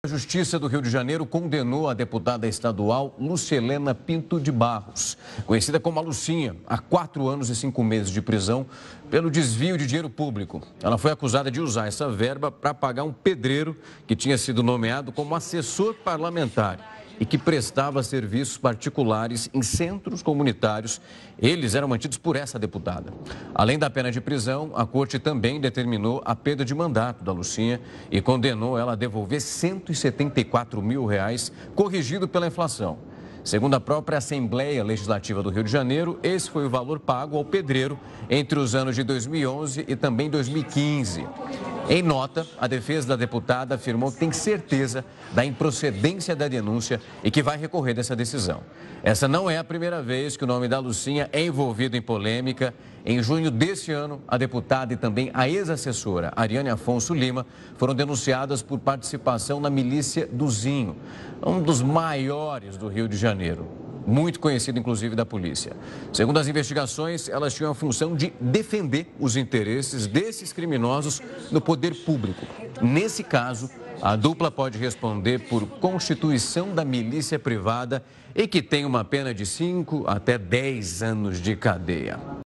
A Justiça do Rio de Janeiro condenou a deputada estadual Lucelena Pinto de Barros, conhecida como a Lucinha, a quatro anos e cinco meses de prisão pelo desvio de dinheiro público. Ela foi acusada de usar essa verba para pagar um pedreiro que tinha sido nomeado como assessor parlamentar e que prestava serviços particulares em centros comunitários. Eles eram mantidos por essa deputada. Além da pena de prisão, a corte também determinou a perda de mandato da Lucinha e condenou ela a devolver 174 mil reais, corrigido pela inflação. Segundo a própria Assembleia Legislativa do Rio de Janeiro, esse foi o valor pago ao pedreiro entre os anos de 2011 e também 2015. Em nota, a defesa da deputada afirmou que tem certeza da improcedência da denúncia e que vai recorrer dessa decisão. Essa não é a primeira vez que o nome da Lucinha é envolvido em polêmica. Em junho deste ano, a deputada e também a ex-assessora Ariane Afonso Lima foram denunciadas por participação na milícia do Zinho, um dos maiores do Rio de Janeiro muito conhecida inclusive da polícia. Segundo as investigações, elas tinham a função de defender os interesses desses criminosos no poder público. Nesse caso, a dupla pode responder por constituição da milícia privada e que tem uma pena de 5 até 10 anos de cadeia.